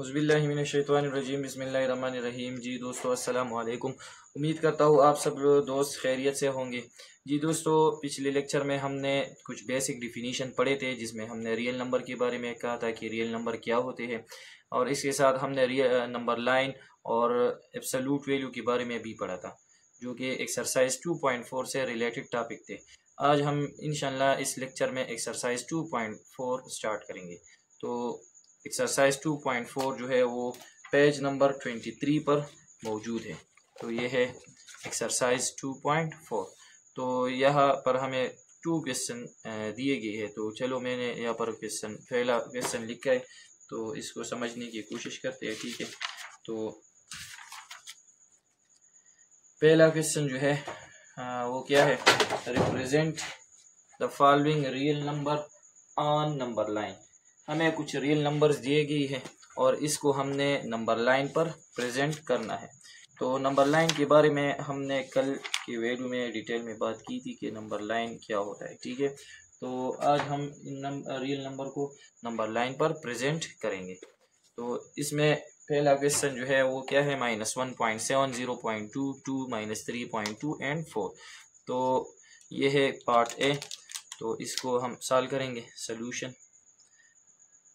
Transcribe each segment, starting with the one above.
उज़बिल्लिमिनशैतवानरजीम बसमीम जी दोस्तों अस्सलाम उम्मीद करता हूँ आप सब दोस्त खैरियत से होंगे जी दोस्तों पिछले लेक्चर में हमने कुछ बेसिक डिफिनीशन पढ़े थे जिसमें हमने रियल नंबर के बारे में कहा था कि रियल नंबर क्या होते हैं और इसके साथ हमने रियल नंबर लाइन और एब्सलूट वैल्यू के बारे में भी पढ़ा था जो कि एक्सरसाइज टू से रिलेटेड टॉपिक थे आज हम इन इस लेक्चर में एक्सरसाइज टू स्टार्ट करेंगे तो एक्सरसाइज 2.4 जो है वो पेज नंबर 23 पर मौजूद है तो ये है एक्सरसाइज 2.4 तो यहाँ पर हमें टू क्वेश्चन दिए गए हैं तो चलो मैंने यहाँ पर क्वेश्चन पहला क्वेश्चन लिखा है तो इसको समझने की कोशिश करते हैं ठीक है तो पहला क्वेश्चन जो है आ, वो क्या है represent the following real number on number line हमें कुछ रियल नंबर्स दिए गई है और इसको हमने नंबर लाइन पर प्रेजेंट करना है तो नंबर लाइन के बारे में हमने कल की वीडियो में डिटेल में बात की थी कि नंबर लाइन क्या होता है ठीक है तो आज हम इन नंबर रियल नंबर को नंबर लाइन पर प्रेजेंट करेंगे तो इसमें पहला क्वेश्चन जो है वो क्या है minus one point seven zero point two two minus three point two and four तो ये है पार्ट ए तो इसको हम सॉल्व करेंगे सोल्यूशन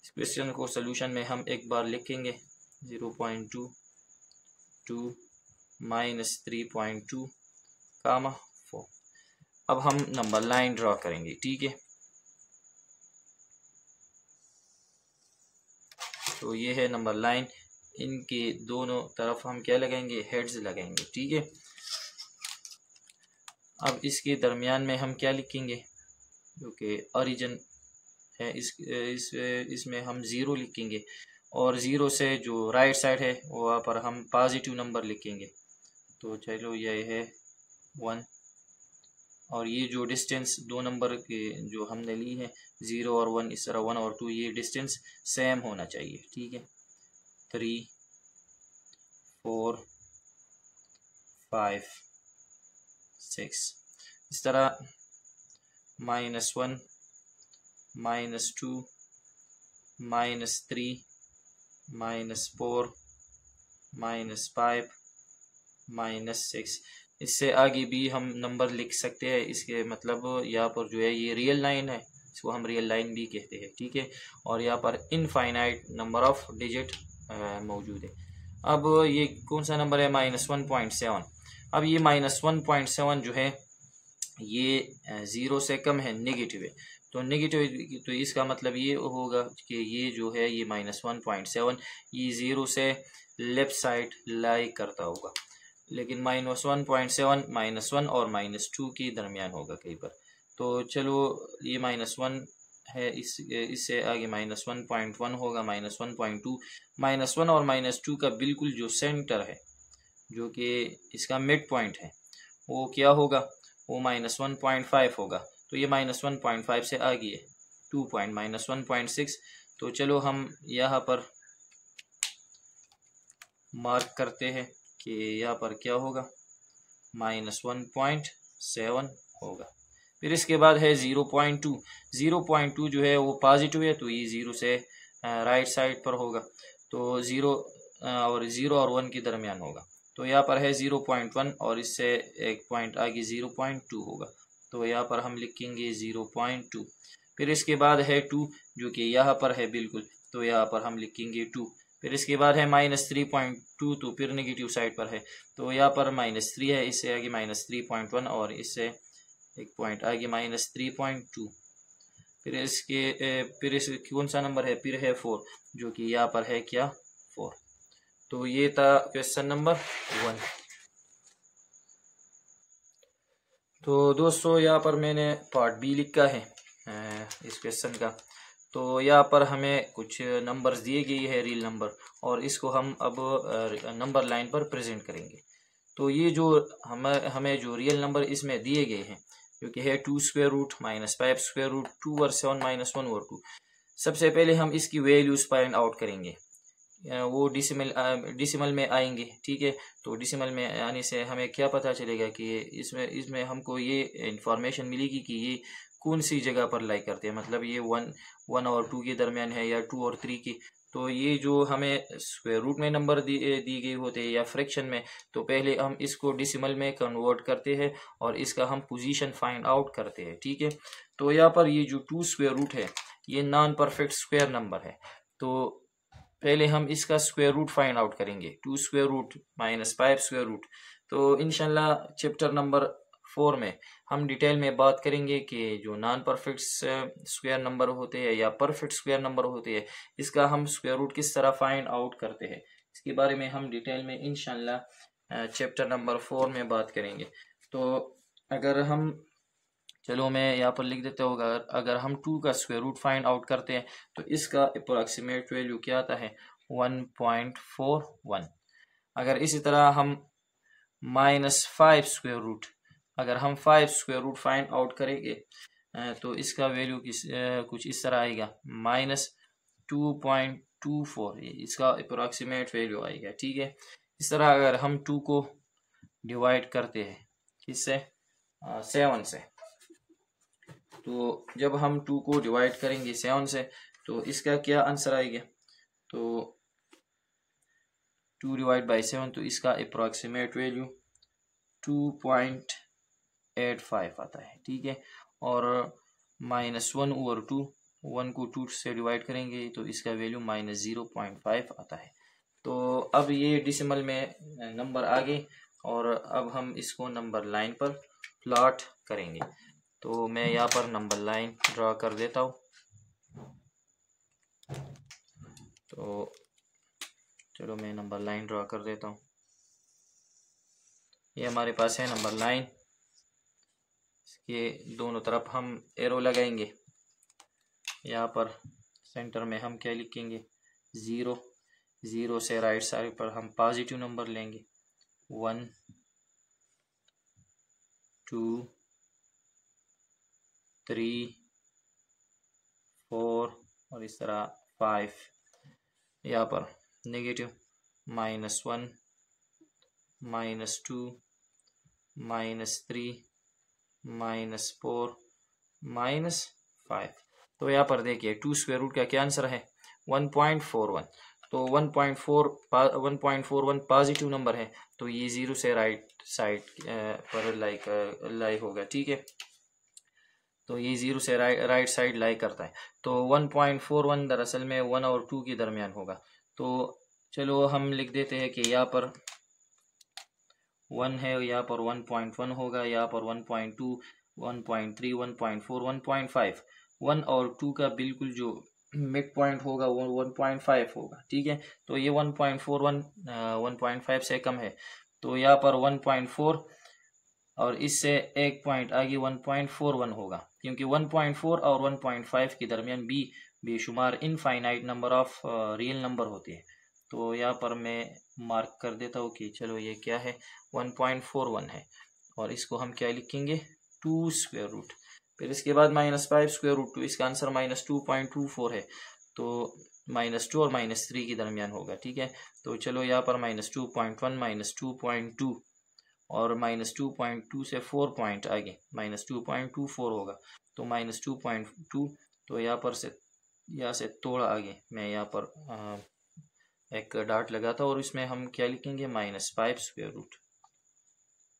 इस क्वेश्चन को सोल्यूशन में हम एक बार लिखेंगे zero point two two minus three point two comma four अब हम नंबर लाइन ड्रा करेंगे ठीक है तो ये है नंबर लाइन इनके दोनों तरफ हम क्या लगाएंगे हेड्स लगाएंगे ठीक है अब इसके दरमियान में हम क्या लिखेंगे जो कि ओरिजिन हैं इस इस इसमें हम ज़ीरो लिखेंगे और ज़ीरो से जो राइट साइड है वहाँ पर हम पॉजिटिव नंबर लिखेंगे तो चलो ये है वन और ये जो डिस्टेंस दो नंबर के जो हमने ली है ज़ीरो और वन इस तरह वन और टू ये डिस्टेंस सेम होना चाहिए ठीक है थ्री फोर फाइव सिक्स इस तरह minus one minus 2 minus 3 minus 4 minus five minus six इससे आगे भी हम नंबर लिख सकते हैं इसके मतलब यहाँ पर जो है ये रियल लाइन है इसको हम रियल लाइन भी कहते हैं ठीक है और यहाँ पर इनफाइनाइट नंबर ऑफ डिजिट मौजूद है अब ये कौन सा नंबर है माइनस वन पॉइंट सेवन अब ये माइनस वन पॉइंट सेवन जो है ये ज़ीरो से कम है नेगेटिव है तो नेगेटिव तो इसका मतलब ये होगा कि ये जो है ये माइनस वन पॉइंट सेवन ये ज़ीरो से लेफ़्ट साइड लाई करता होगा लेकिन minus one point seven minus one और माइनस टू के दरमियान होगा कहीं पर तो चलो ये माइनस वन है इस इससे आगे माइनस वन पॉइंट वन होगा minus one point two minus one और माइनस टू का बिल्कुल जो सेंटर है जो कि इसका मिड पॉइंट है वो क्या होगा वो माइनस वन पॉइंट फाइव होगा तो ये माइनस वन पॉइंट फाइव से आ गई है two point minus one point six तो चलो हम यहाँ पर मार्क करते हैं कि यहाँ पर क्या होगा माइनस वन पॉइंट सेवन होगा फिर इसके बाद है zero point two zero point two जो है वो पॉजिटिव है तो ये ज़ीरो से राइट साइड पर होगा तो ज़ीरो और ज़ीरो और वन के दरमियान होगा तो यहाँ पर है ज़ीरो पॉइंट वन और इससे एक पॉइंट आगे ज़ीरो पॉइंट टू होगा तो यहाँ पर हम लिखेंगे ज़ीरो पॉइंट टू फिर इसके बाद है टू जो कि यहाँ पर है बिल्कुल तो यहाँ पर हम लिखेंगे टू फिर इसके बाद है माइनस थ्री पॉइंट टू तो फिर नेगेटिव साइड पर है तो यहाँ पर माइनस थ्री है इससे आगे माइनस थ्री पॉइंट वन और इससे एक पॉइंट आगे माइनस थ्री पॉइंट टू फिर इसके फिर इस कौन सा नंबर है फिर है फोर जो कि यहाँ पर है क्या फोर तो ये था क्वेश्चन नंबर वन तो दोस्तों यहाँ पर मैंने पार्ट बी लिखा है इस क्वेश्चन का तो यहाँ पर हमें कुछ नंबर्स दिए गए हैं रील नंबर और इसको हम अब नंबर लाइन पर प्रेजेंट करेंगे तो ये जो हमें हमें जो रियल नंबर इसमें दिए गए हैं जो कि है two square root minus five square root two और सेवन माइनस वन और टू सबसे पहले हम इसकी वैल्यूज फाइंड आउट करेंगे वो डिसिमल डिसिमल में आएंगे ठीक है तो डिसिमल में आने से हमें क्या पता चलेगा कि इसमें इसमें हमको ये इंफॉर्मेशन मिलेगी कि ये कौन सी जगह पर लाई करते हैं मतलब ये वन वन और टू के दरमियान है या टू और थ्री की तो ये जो हमें स्क्वेयर रूट में नंबर दिए दी गई होते हैं या फ्रैक्शन में तो पहले हम इसको डिसिमल में कन्वर्ट करते हैं और इसका हम पोजीशन फाइंड आउट करते हैं ठीक है तो यहाँ पर ये जो टू स्क्वेयर रूट है ये नॉन परफेक्ट स्क्वेयर नंबर है तो पहले हम इसका स्क्वेयर रूट फाइंड आउट करेंगे two square root minus five square root तो इनशाला चैप्टर नंबर फोर में हम डिटेल में बात करेंगे कि जो नॉन परफेक्ट स्क्वेयर नंबर होते हैं या परफेक्ट स्क्वायर नंबर होते हैं इसका हम स्क्वेयर रूट किस तरह फाइंड आउट करते हैं इसके बारे में हम डिटेल में इनशाला चैप्टर नंबर फोर में बात करेंगे तो अगर हम चलो मैं यहाँ पर लिख देता हूँ अगर अगर हम टू का स्क्वायर रूट फाइंड आउट करते हैं तो इसका अप्रोक्सीमेट वैल्यू क्या आता है वन पॉइंट फोर वन अगर इसी तरह हम माइनस फाइव स्क्वायर रूट अगर हम five square root find out करेंगे तो इसका वैल्यू किस कुछ इस तरह आएगा minus two point two four इसका अप्रोक्सीमेट वैल्यू आएगा ठीक है इस तरह अगर हम टू को डिवाइड करते हैं किससे सेवन से तो जब हम टू को डिवाइड करेंगे सेवन से तो इसका क्या आंसर आएगा तो टू डिवाइड बाई सेवन तो इसका approximate value two point eight five आता है ठीक है और minus one over two one को टू से डिवाइड करेंगे तो इसका value minus zero point five आता है तो अब ये डिसिमल में नंबर आ गए और अब हम इसको नंबर लाइन पर प्लॉट करेंगे तो मैं यहाँ पर नंबर लाइन ड्रा कर देता हूँ तो चलो मैं नंबर लाइन ड्रा कर देता हूँ ये हमारे पास है नंबर लाइन इसके दोनों तरफ हम एरो लगाएंगे यहाँ पर सेंटर में हम क्या लिखेंगे ज़ीरो ज़ीरो से राइट साइड पर हम पॉजिटिव नंबर लेंगे वन टू थ्री फोर और इस तरह फाइव यहाँ पर negative minus one minus two minus three minus four minus five तो यहाँ पर देखिए टू स्क्वायर रूट का क्या आंसर है वन पॉइंट फोर वन तो one point four one point four one positive number है तो ये ज़ीरो से राइट साइड पर लाइक लाइक होगा ठीक है तो ये ज़ीरो से राइट राइट साइड लाई करता है तो वन पॉइंट फोर वन दरअसल में वन और टू के दरमियान होगा तो चलो हम लिख देते हैं कि यहाँ पर वन है यहाँ पर वन पॉइंट वन होगा यहाँ पर one point two one point three one point four one point five one और टू का बिल्कुल जो मिड पॉइंट होगा वो वन पॉइंट फाइव होगा ठीक है तो ये one point four one one point five से कम है तो यहाँ पर वन पॉइंट फोर और इससे एक पॉइंट आगे वन पॉइंट फोर वन होगा क्योंकि 1.4 और 1.5 के दरमियान भी बेशुमार infinite number of real number होते हैं तो यहाँ पर मैं मार्क कर देता हूँ कि चलो ये क्या है 1.41 है और इसको हम क्या लिखेंगे टू स्क्र रूट फिर इसके बाद minus five square root two तो इसका answer minus two point two four है तो माइनस टू और माइनस थ्री के दरमियान होगा ठीक है तो चलो यहाँ पर minus two point one minus two point two और माइनस टू पॉइंट टू से फोर पॉइंट आगे minus two point two four होगा तो माइनस टू पॉइंट टू तो यहाँ पर से यहाँ से थोड़ा आगे मैं यहाँ पर आ, एक डाट लगा था और इसमें हम क्या लिखेंगे माइनस फाइव स्क्वेयर रूट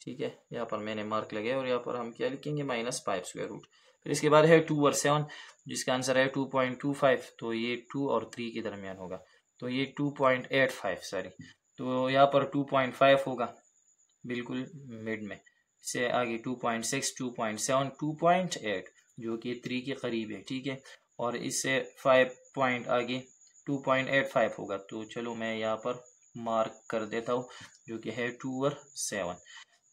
ठीक है यहाँ पर मैंने मार्क लगाया और यहाँ पर हम क्या लिखेंगे माइनस फाइव स्क्वेयर रूट फिर इसके बाद है टू और सेवन जिसका आंसर है टू पॉइंट टू फाइव तो ये टू और थ्री के दरमियान होगा तो ये two point eight five sorry तो यहाँ पर टू पॉइंट फाइव होगा बिल्कुल मिड में से आगे two point six two point seven two point eight जो कि थ्री के करीब है ठीक है और इससे फाइव पॉइंट आगे टू पॉइंट एट फाइव होगा तो चलो मैं यहाँ पर मार्क कर देता हूँ जो कि है टू और सेवन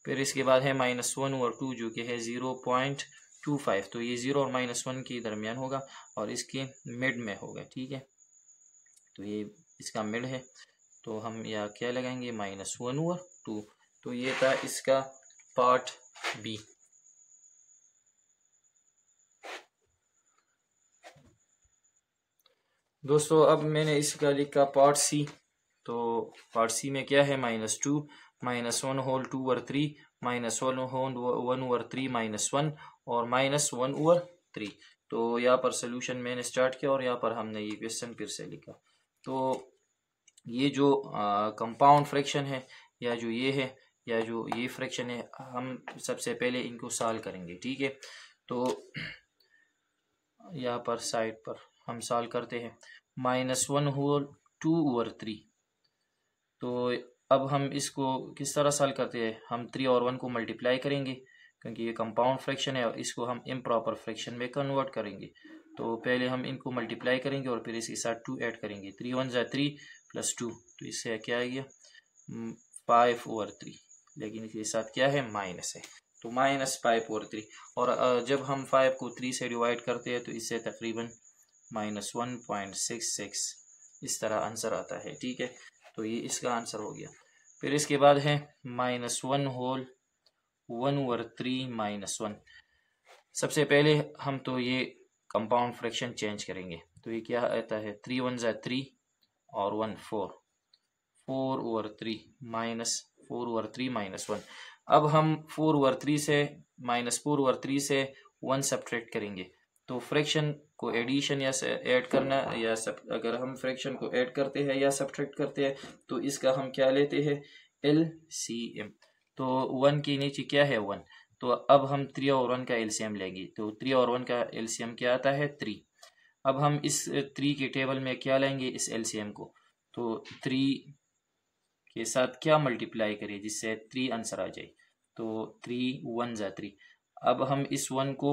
फिर इसके बाद है माइनस वन और टू जो कि है ज़ीरो पॉइंट टू फाइव तो ये ज़ीरो और माइनस वन के दरमियान होगा और इसके मिड में होगा ठीक है तो ये इसका मिड है तो हम यहाँ क्या लगाएंगे माइनस वन और टू तो ये था इसका पार्ट बी दोस्तों अब मैंने इसका लिखा पार्ट सी तो पार्ट सी में क्या है minus two minus one whole two और three minus one whole one over three minus one और माइनस वन ओवर थ्री तो यहाँ पर सोल्यूशन मैंने स्टार्ट किया और यहाँ पर हमने ये क्वेश्चन फिर से लिखा तो ये जो कंपाउंड फ्रैक्शन है या जो ये है या जो ये फ्रैक्शन है हम सबसे पहले इनको साल करेंगे ठीक है तो यहाँ पर साइड पर हम साल करते हैं minus one over two over three तो अब हम इसको किस तरह साल करते हैं हम थ्री और वन को मल्टीप्लाई करेंगे क्योंकि ये कंपाउंड फ्रैक्शन है और इसको हम इम्प्रॉपर फ्रैक्शन में कन्वर्ट करेंगे तो पहले हम इनको मल्टीप्लाई करेंगे और फिर इसके साथ टू ऐड करेंगे थ्री वन जै थ्री प्लस टू तो इससे क्या आ गया फाइव ओवर थ्री लेकिन इसके साथ क्या है माइनस है तो माइनस फाइव और थ्री और जब हम फाइव को थ्री से डिवाइड करते हैं तो इससे तकरीबन minus one point six six इस तरह आंसर आता है ठीक है तो ये इसका आंसर हो गया फिर इसके बाद है माइनस वन होल वन और थ्री माइनस वन सबसे पहले हम तो ये कंपाउंड फ्रैक्शन चेंज करेंगे तो ये क्या आता है थ्री वन जै थ्री और one four four over three minus four over three minus one अब हम फोर ओवर थ्री से माइनस फोर ओवर थ्री से वन सब्ट्रैक्ट करेंगे तो फ्रैक्शन को एडिशन या ऐड करना या सब अगर हम फ्रैक्शन को ऐड करते हैं या सब्ट्रैक्ट करते हैं तो इसका हम क्या लेते हैं एल सी एम तो वन के नीचे क्या है वन तो अब हम थ्री और वन का एल सी एम लेंगे तो थ्री और वन का एल सी एम क्या आता है थ्री अब हम इस थ्री के टेबल में क्या लेंगे इस एल सी एम को तो थ्री के साथ क्या मल्टीप्लाई करें जिससे थ्री आंसर आ जाए तो थ्री वन ज़ा थ्री अब हम इस वन को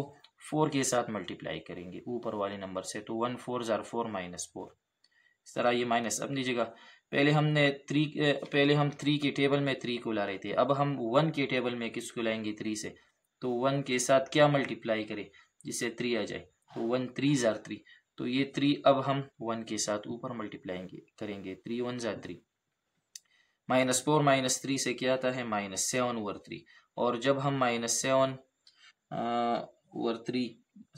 फोर के साथ मल्टीप्लाई करेंगे ऊपर वाले नंबर से तो वन फोर ज़ार फोर माइनस फोर इस तरह ये माइनस अब लीजिएगा पहले हमने थ्री पहले हम थ्री के टेबल में थ्री को ला रहे थे अब हम वन के टेबल में किसको लाएंगे थ्री से तो वन के साथ क्या मल्टीप्लाई करें जिससे थ्री आ जाए तो वन थ्री ज़ार थ्री तो ये थ्री अब हम वन के साथ ऊपर मल्टीप्लाएंगे करेंगे थ्री वन ज़ार three minus four minus three से क्या आता है माइनस सेवन ओवर थ्री और जब हम minus seven over three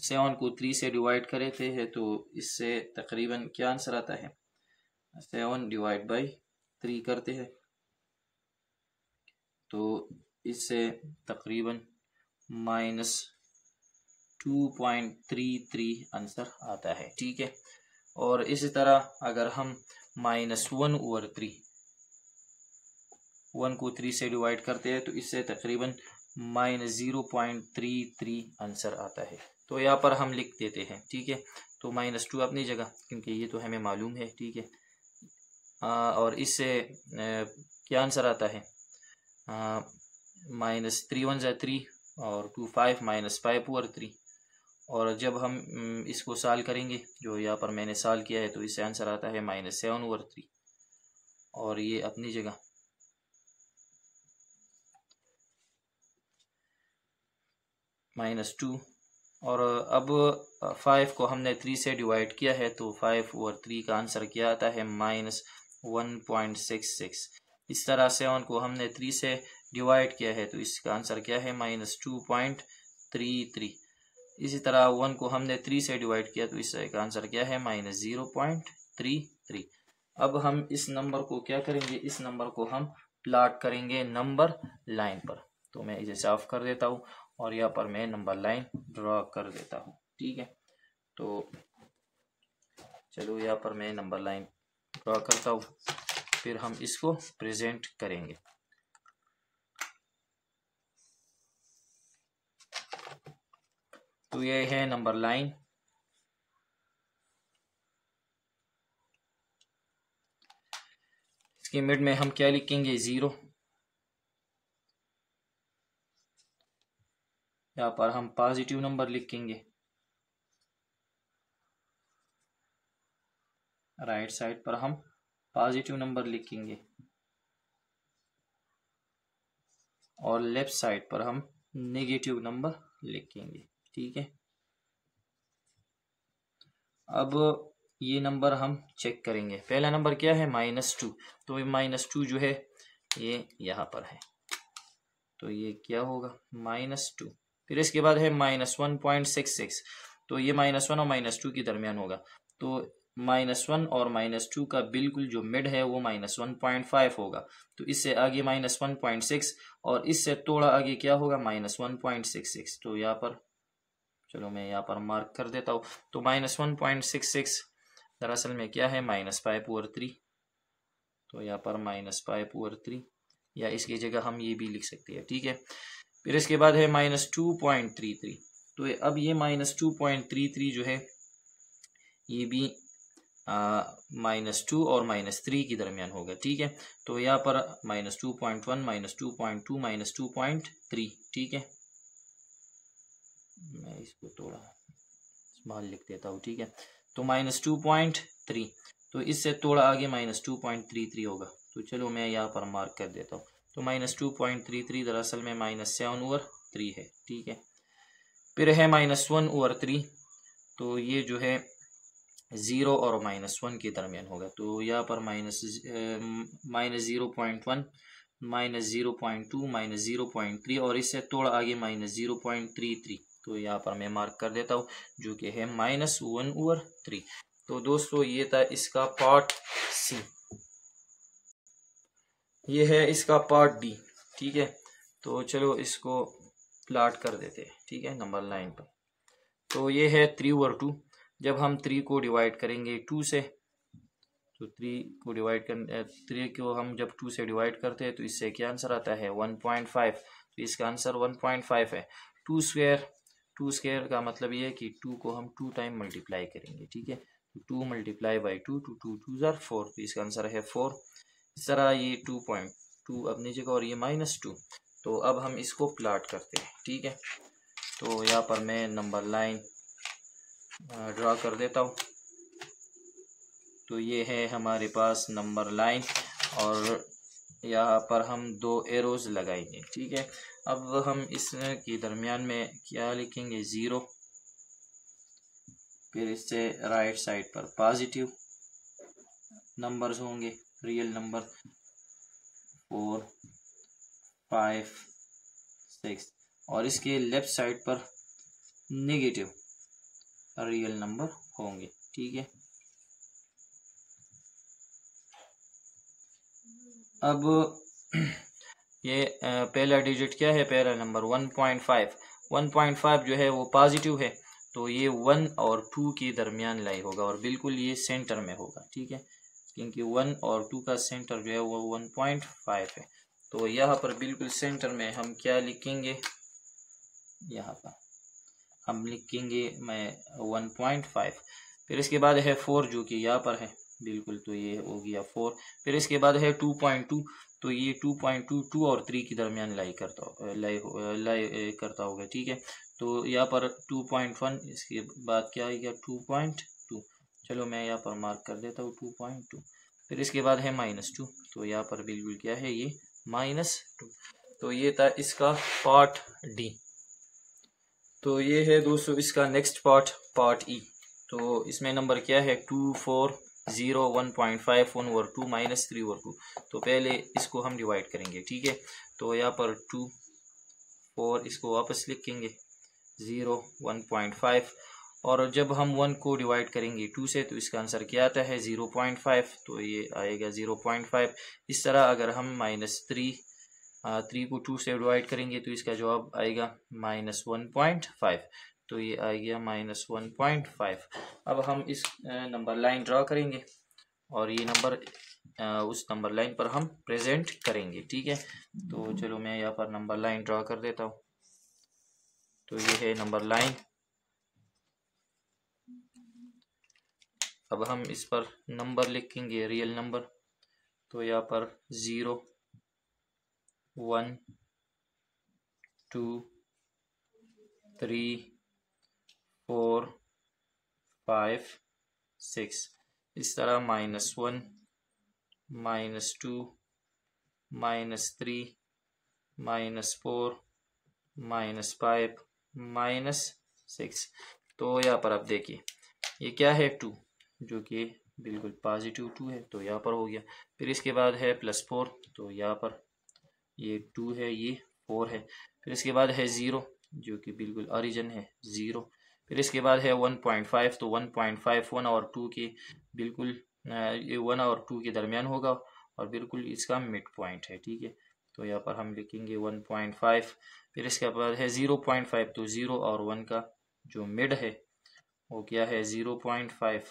seven को थ्री से डिवाइड करे थे है तो इससे तकरीबन क्या आंसर आता है सेवन डिवाइड बाई थ्री करते हैं तो इससे तकरीबन minus two point three three answer आता है ठीक है और इसी तरह अगर हम minus one over three one को थ्री से डिवाइड करते हैं तो इससे तकरीबन minus zero point three three answer आता है तो यहाँ पर हम लिख देते हैं ठीक है तो माइनस टू अपनी जगह क्योंकि ये तो हमें मालूम है ठीक है और इससे क्या आंसर आता है माइनस थ्री वन जै थ्री और टू फाइव माइनस फाइव और थ्री और जब हम इसको साल करेंगे जो यहाँ पर मैंने साल किया है तो इससे आंसर आता है माइनस सेवन ओवर थ्री और ये अपनी जगह माइनस टू और अब फाइव को हमने थ्री से डिवाइड किया है तो फाइव और थ्री का आंसर क्या आता है minus one point six six इस तरह सेवन को हमने थ्री से डिवाइड किया है तो इसका आंसर क्या है minus two point three three इसी तरह वन को हमने थ्री से डिवाइड किया तो इसका आंसर क्या है minus zero point three three अब हम इस नंबर को क्या करेंगे इस नंबर को हम प्लाट करेंगे नंबर लाइन पर तो मैं इसे साफ कर देता हूँ और यहाँ पर मैं नंबर लाइन ड्रॉ कर देता हूँ ठीक है तो चलो यहाँ पर मैं नंबर लाइन ड्रॉ करता हूँ फिर हम इसको प्रेजेंट करेंगे तो ये है नंबर लाइन इसकी मिड में हम क्या लिखेंगे ज़ीरो यहाँ पर हम पॉजिटिव नंबर लिखेंगे राइट साइड पर हम पॉजिटिव नंबर लिखेंगे और लेफ्ट साइड पर हम नेगेटिव नंबर लिखेंगे ठीक है अब ये नंबर हम चेक करेंगे पहला नंबर क्या है माइनस टू तो ये माइनस टू जो है ये यहां पर है तो ये क्या होगा माइनस टू फिर इसके बाद है minus one point six six तो ये माइनस वन और माइनस टू के दरमियान होगा तो माइनस वन और माइनस टू का बिल्कुल जो मिड है वो माइनस वन पॉइंट फाइव होगा तो इससे आगे माइनस वन पॉइंट सिक्स और इससे थोड़ा आगे क्या होगा minus one point six six तो यहाँ पर चलो मैं यहाँ पर मार्क कर देता हूँ तो minus one point six six दरअसल में क्या है माइनस फाइव ओवर थ्री तो यहाँ पर माइनस फाइव ओवर थ्री या इसकी जगह हम ये भी लिख सकते हैं ठीक है फिर इसके बाद है minus two point three three तो अब ये minus two point three three जो है ये भी माइनस टू और माइनस थ्री के दरमियान होगा ठीक है तो यहाँ पर minus two point one minus two point two minus two point three ठीक है मैं इसको थोड़ा स्मॉल लिख देता हूँ ठीक है तो माइनस टू पॉइंट थ्री तो इससे थोड़ा आगे minus two point three three होगा तो चलो मैं यहाँ पर मार्क कर देता हूँ तो minus two point three three दरअसल में माइनस सेवन ओवर थ्री है ठीक है फिर है माइनस वन ओवर थ्री तो ये जो है ज़ीरो और माइनस वन के दरमियान होगा तो यहाँ पर minus minus zero point one minus zero point two minus zero point three और इससे थोड़ा आगे minus zero point three three तो यहाँ पर मैं मार्क कर देता हूँ जो कि है माइनस वन ओवर थ्री तो दोस्तों ये था इसका पार्ट सी ये है इसका पार्ट डी ठीक है तो चलो इसको प्लाट कर देते हैं ठीक है नंबर नाइन पर तो ये है थ्री ओवर टू जब हम थ्री को डिवाइड करेंगे टू से तो थ्री को डिवाइड कर थ्री को हम जब टू से डिवाइड करते हैं तो इससे क्या आंसर आता है वन पॉइंट फाइव तो इसका आंसर वन पॉइंट फाइव है टू स्क्वेयर टू स्क्वेयर का मतलब ये है कि टू को हम टू टाइम मल्टीप्लाई करेंगे ठीक है two multiply by two two two two जर फोर तो इसका आंसर है फोर इस तरह ये टू पॉइंट टू अपनी जगह और ये माइनस टू तो अब हम इसको प्लाट करते हैं ठीक है तो यहाँ पर मैं नंबर लाइन ड्रा कर देता हूँ तो ये है हमारे पास नंबर लाइन और यहाँ पर हम दो एरोज लगाएंगे ठीक है अब हम इस के दरमियान में क्या लिखेंगे ज़ीरो फिर इससे राइट साइड पर पॉजिटिव नंबर्स होंगे real number four five six और इसके लेफ्ट साइड पर नेगेटिव रियल नंबर होंगे ठीक है अब ये पहला डिजिट क्या है पहला number one point five one point five जो है वो पॉजिटिव है तो ये वन और टू के दरमियान लाई होगा और बिल्कुल ये सेंटर में होगा ठीक है क्योंकि वन और टू का सेंटर जो है वो वन पॉइंट फाइव है तो यहाँ पर बिल्कुल सेंटर में हम क्या लिखेंगे यहाँ पर हम लिखेंगे मैं वन पॉइंट फाइव फिर इसके बाद है फोर जो कि यहाँ पर है बिल्कुल तो ये हो गया फोर फिर इसके बाद है टू पॉइंट टू तो ये टू पॉइंट टू टू और थ्री के दरमियान लाई करता लाई लाई करता होगा ठीक है तो यहाँ पर टू पॉइंट वन इसके बाद क्या आएगा टू पॉइंट चलो मैं यहाँ पर मार्क कर देता हूँ टू पॉइंट टू फिर इसके बाद है माइनस टू तो यहाँ पर बिल्कुल क्या है ये माइनस टू तो ये था इसका पार्ट डी तो ये है दोस्तों इसका नेक्स्ट पार्ट पार्ट ई तो इसमें नंबर क्या है two four zero one point five one over two minus three over two तो पहले इसको हम डिवाइड करेंगे ठीक है तो यहाँ पर टू फोर इसको वापस लिखेंगे ज़ीरो वन पॉइंट फाइव और जब हम वन को डिवाइड करेंगे टू से तो इसका आंसर क्या आता है ज़ीरो पॉइंट फाइव तो ये आएगा ज़ीरो पॉइंट फाइव इस तरह अगर हम माइनस थ्री थ्री को टू से डिवाइड करेंगे तो इसका जवाब आएगा माइनस वन पॉइंट फाइव तो ये आ गया माइनस वन पॉइंट फाइव अब हम इस नंबर लाइन ड्रा करेंगे और ये नंबर उस नंबर लाइन पर हम प्रेजेंट करेंगे ठीक है तो चलो मैं यहाँ पर नंबर लाइन ड्रा कर देता हूँ तो ये है नंबर लाइन अब हम इस पर नंबर लिखेंगे रियल नंबर तो यहाँ पर zero one two three four five six इस तरह minus one minus two minus three minus four minus five minus six तो यहाँ पर आप देखिए ये क्या है टू जो कि बिल्कुल पॉजिटिव टू है तो यहाँ पर हो गया फिर इसके बाद है प्लस फोर तो यहाँ पर ये टू है ये फोर है फिर इसके बाद है ज़ीरो जो कि बिल्कुल ऑरिजन है ज़ीरो फिर इसके बाद है वन पॉइंट फाइव तो वन पॉइंट फाइव वन और टू के बिल्कुल ये वन और टू के दरमियान होगा और बिल्कुल इसका मिड पॉइंट है ठीक है तो यहाँ पर हम लिखेंगे वन पॉइंट फाइव फिर इसके बाद है ज़ीरो पॉइंट फाइव तो ज़ीरो और वन का जो मिड है वो क्या है ज़ीरो पॉइंट फाइव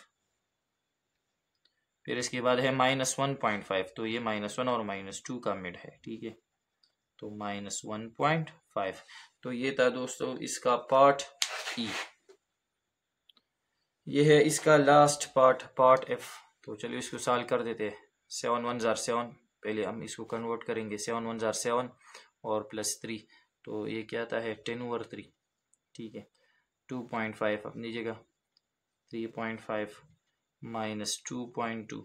फिर इसके बाद है माइनस वन पॉइंट फाइव तो ये माइनस वन और माइनस टू का मिड है ठीक है तो माइनस वन पॉइंट फाइव तो ये था दोस्तों इसका पार्ट ई e। ये है इसका लास्ट पार्ट पार्ट एफ तो चलिए इसको साल कर देते हैं सेवन वन ज़ार सेवन पहले हम इसको कन्वर्ट करेंगे सेवन वन ज़ार सेवन और प्लस थ्री तो ये क्या आता है टेन ओवर थ्री ठीक है टू पॉइंट फाइव अपनी जगह थ्री पॉइंट फाइव minus 2.2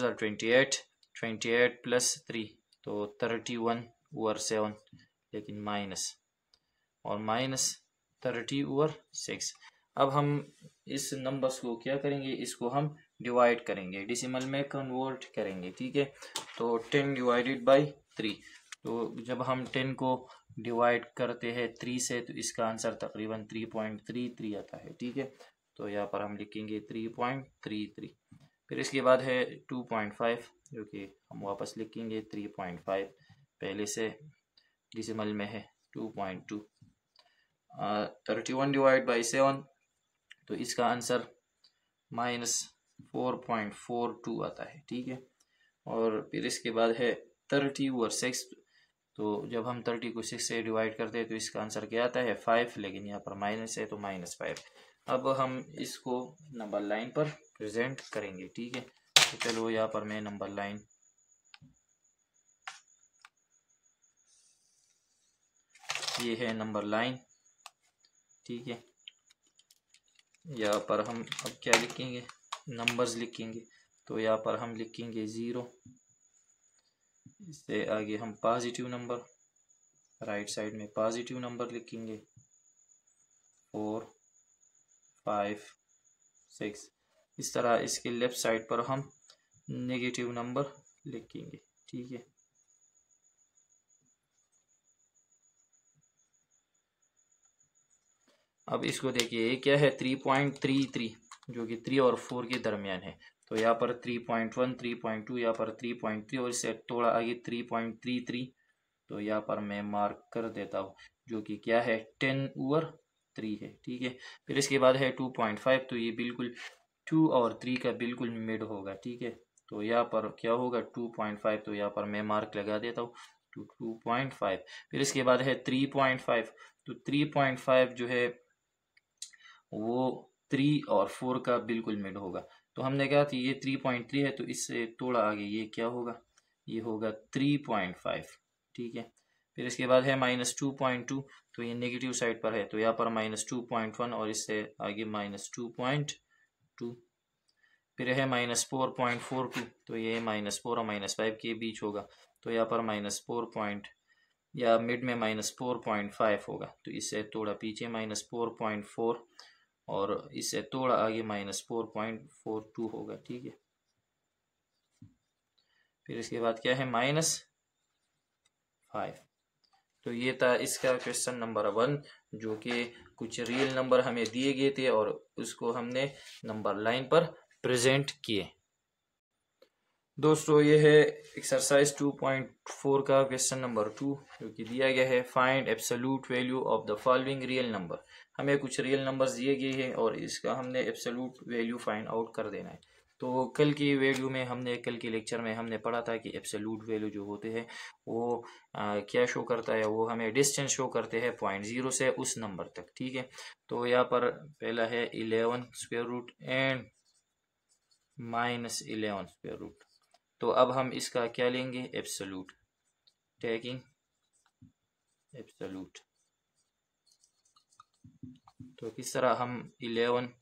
जर twenty eight twenty eight plus three तो थर्टी वन ओवर सेवन लेकिन माइनस और माइनस थर्टी ओवर सिक्स अब हम इस नंबर्स को क्या करेंगे इसको हम डिवाइड करेंगे डिसिमल में कन्वर्ट करेंगे ठीक है तो टेन डिवाइडेड बाय थ्री तो जब हम टेन को डिवाइड करते हैं थ्री से तो इसका आंसर तकरीबन थ्री थ्री पॉइंट थ्री आता है ठीक है तो यहाँ पर हम लिखेंगे थ्री पॉइंट थ्री थ्री फिर इसके बाद है टू पॉइंट फाइव जो कि हम वापस लिखेंगे थ्री पॉइंट फाइव पहले से डिसिमल में है two point two thirty one divide by seven तो इसका answer minus four point four two आता है ठीक है और फिर इसके बाद है थर्टी और सिक्स तो जब हम थर्टी को सिक्स से डिवाइड करते हैं तो इसका आंसर क्या आता है फाइव लेकिन यहाँ पर माइनस है तो माइनस फाइव अब हम इसको नंबर लाइन पर प्रेजेंट करेंगे ठीक है तो चलो यहाँ पर मैं नंबर लाइन ये है नंबर लाइन ठीक है यहाँ पर हम अब क्या लिखेंगे नंबर्स लिखेंगे तो यहाँ पर हम लिखेंगे ज़ीरो इससे आगे हम पॉजिटिव नंबर राइट साइड में पॉजिटिव नंबर लिखेंगे फोर फाइव सिक्स इस तरह इसके लेफ्ट साइड पर हम नेगेटिव नंबर लिखेंगे ठीक है अब इसको देखिए ये क्या है थ्री पॉइंट थ्री थ्री जो कि थ्री और फोर के दरमियान है तो यहाँ पर three point one three point two यहाँ पर थ्री पॉइंट थ्री और इससे थोड़ा आगे थ्री पॉइंट थ्री थ्री तो यहाँ पर मैं मार्क कर देता हूँ जो कि क्या है टेन ओवर थ्री है ठीक है फिर इसके बाद है टू पॉइंट फाइव तो ये बिल्कुल टू और थ्री का बिल्कुल मिड होगा ठीक है तो यहाँ पर क्या होगा टू पॉइंट फाइव तो यहाँ पर मैं मार्क लगा देता हूँ टू टू पॉइंट फाइव फिर इसके बाद है थ्री पॉइंट फाइव तो थ्री पॉइंट फाइव जो है वो थ्री और फोर का बिल्कुल मिड होगा तो हमने कहा कि ये थ्री पॉइंट थ्री है तो इससे थोड़ा आगे ये क्या होगा ये होगा थ्री पॉइंट फाइव ठीक है फिर इसके बाद है माइनस टू पॉइंट टू तो ये नेगेटिव साइड पर है तो यहाँ पर माइनस टू पॉइंट वन और इससे आगे माइनस टू पॉइंट टू फिर है minus four point four two तो ये माइनस फोर और माइनस फाइव के बीच होगा तो यहाँ पर माइनस फोर पॉइंट या मिड में माइनस फोर पॉइंट फाइव होगा तो इससे थोड़ा पीछे माइनस फोर पॉइंट फोर और इससे थोड़ा आगे minus four point four two होगा ठीक है फिर इसके बाद क्या है माइनस फाइव तो ये था इसका क्वेश्चन नंबर वन जो कि कुछ रियल नंबर हमें दिए गए थे और उसको हमने नंबर लाइन पर प्रेजेंट किए दोस्तों ये है एक्सरसाइज 2.4 का क्वेश्चन नंबर टू जो कि दिया गया है find absolute value of the following real number हमें कुछ रियल नंबर्स दिए गए हैं और इसका हमने एब्सोल्यूट वैल्यू फाइंड आउट कर देना है तो कल की वैल्यू में हमने कल के लेक्चर में हमने पढ़ा था कि एप्सलूट वैल्यू जो होते हैं वो आ, क्या शो करता है वो हमें डिस्टेंस शो करते हैं पॉइंट ज़ीरो से उस नंबर तक ठीक है तो यहाँ पर पहला है eleven square root and minus eleven square root तो अब हम इसका क्या लेंगे एप्सलूट टैगिंग एब्सोल्यूट तो किस तरह हम इलेवन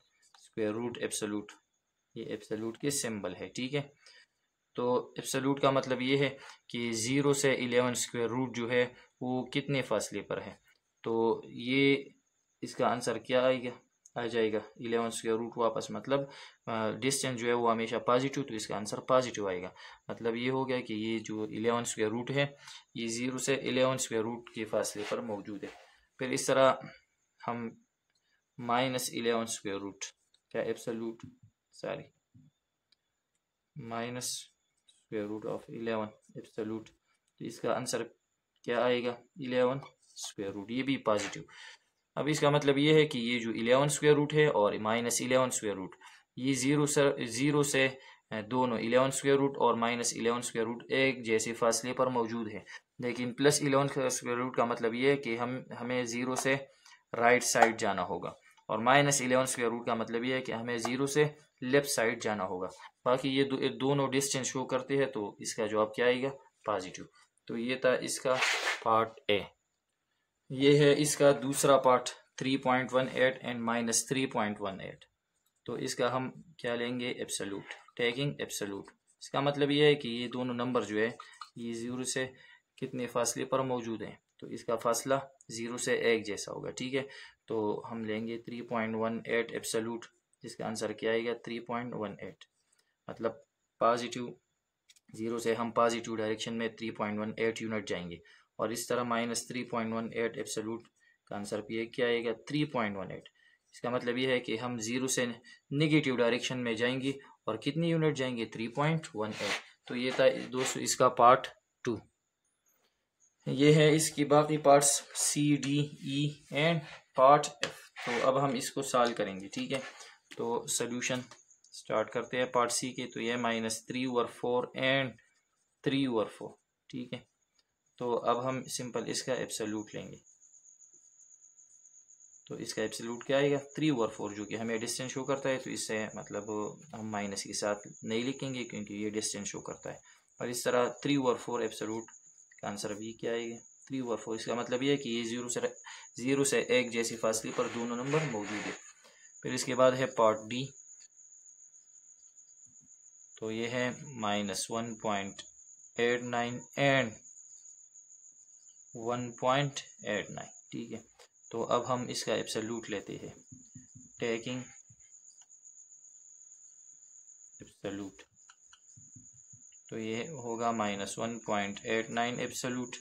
स्क्वेयर रूट एप्सलूट ये एप्सलूट के सिंबल है ठीक है तो एप्सलूट का मतलब ये है कि ज़ीरो से एलेवन स्क्वायर रूट जो है वो कितने फासले पर है तो ये इसका आंसर क्या आएगा आ जाएगा इलेवन स्क्वायर रूट वापस मतलब डिस्टेंस जो है वो हमेशा पॉजिटिव तो इसका आंसर पॉजिटिव आएगा मतलब ये हो गया कि ये जो इलेवन स्क्वायर रूट है ये ज़ीरो से इलेवन स्क्वायर रूट के फासले पर मौजूद है फिर इस तरह हम माइनस इलेवन स्क्वायर रूट क्या absolute sorry minus square root of eleven absolute तो इसका आंसर क्या आएगा इलेवन स्क्वायर रूट ये भी पॉजिटिव अब इसका मतलब ये है कि ये जो इलेवन स्क्वायर रूट है और माइनस इलेवन स्क्वायर रूट ये ज़ीरो से ज़ीरो से दोनों इलेवन स्क्वायर रूट और माइनस इलेवन स्क्वायर रूट एक जैसे फासले पर मौजूद है लेकिन प्लस इलेवन स्क्वायर रूट का मतलब ये है कि हम हमें ज़ीरो से राइट साइड जाना होगा और माइनस इलेवन स्क्वायर रूट का मतलब ये है कि हमें ज़ीरो से लेफ्ट साइड जाना होगा बाकी ये दो, दोनों डिस्टेंस शो करते हैं तो इसका जवाब क्या आएगा पॉजिटिव तो ये था इसका पार्ट ए ये है इसका दूसरा पार्ट 3.18 एंड माइनस थ्री तो इसका हम क्या लेंगे एब्सोल्यूट टैगिंग एब्सोल्यूट इसका मतलब ये है कि ये दोनों नंबर जो है ये ज़ीरो से कितने फासले पर मौजूद हैं तो इसका फासला ज़ीरो से एक जैसा होगा ठीक है तो हम लेंगे 3.18 एब्सोल्यूट जिसका आंसर क्या आएगा थ्री पॉइंट वन एट मतलब पॉजिटिव ज़ीरो से हम पॉजिटिव डायरेक्शन में three point one eight unit जाएंगे और इस तरह minus three point one eight absolute का आंसर भी क्या आएगा थ्री पॉइंट वन एट इसका मतलब ये है कि हम जीरो से निगेटिव डायरेक्शन में जाएंगे और कितनी यूनिट जाएंगे थ्री पॉइंट वन एट तो ये था दोस्तों इसका पार्ट टू ये है इसकी बाकी parts C D E and part F तो अब हम इसको सॉल्व करेंगे ठीक है तो सोल्यूशन स्टार्ट करते हैं पार्ट सी के तो ये minus three over four and three over four ठीक है तो अब हम सिंपल इसका एब्सोल्यूट लेंगे तो इसका एब्सोल्यूट क्या आएगा थ्री ओवर फोर जो कि हमें डिस्टेंस शो करता है तो इससे मतलब हम माइनस के साथ नहीं लिखेंगे क्योंकि ये डिस्टेंस शो करता है और इस तरह थ्री ओवर फोर एब्सोल्यूट का आंसर भी क्या आएगा थ्री ओवर फोर इसका मतलब ये है कि ये जीरो से जीरो से एक जैसी फासले पर दोनों नंबर मौजूद है फिर इसके बाद है पार्ट डी तो ये है minus one point eight nine and one point eight nine ठीक है तो अब हम इसका एब्सोल्यूट लेते हैं टेकिंग एब्सोल्यूट तो ये होगा minus one point eight nine absolute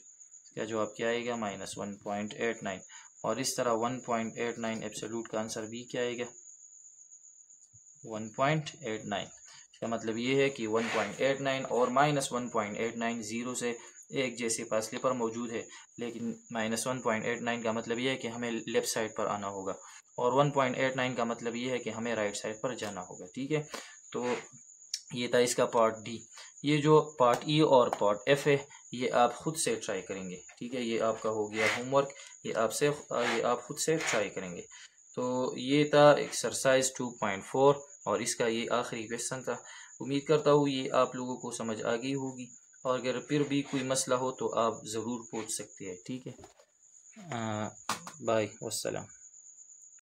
क्या जवाब क्या आएगा minus one point eight nine और इस तरह 1.89 पॉइंट एब्सोल्यूट का आंसर बी क्या आएगा 1.89 इसका मतलब ये है कि 1.89 और माइनस वन जीरो से एक जैसे फासले पर मौजूद है लेकिन minus one point eight nine का मतलब यह है कि हमें लेफ्ट साइड पर आना होगा और वन पॉइंट एट नाइन का मतलब यह है कि हमें राइट साइड पर जाना होगा ठीक है तो ये था इसका पार्ट डी ये जो पार्ट ई e और पार्ट एफ है ये आप खुद से ट्राई करेंगे ठीक है ये आपका हो गया होमवर्क ये आपसे ये आप खुद से ट्राई करेंगे तो ये था एक्सरसाइज 2.4 और इसका ये आखिरी क्वेश्चन था उम्मीद करता हूँ ये आप लोगों को समझ आ गई होगी और अगर फिर भी कोई मसला हो तो आप ज़रूर पूछ सकते हैं ठीक है बाय वसलम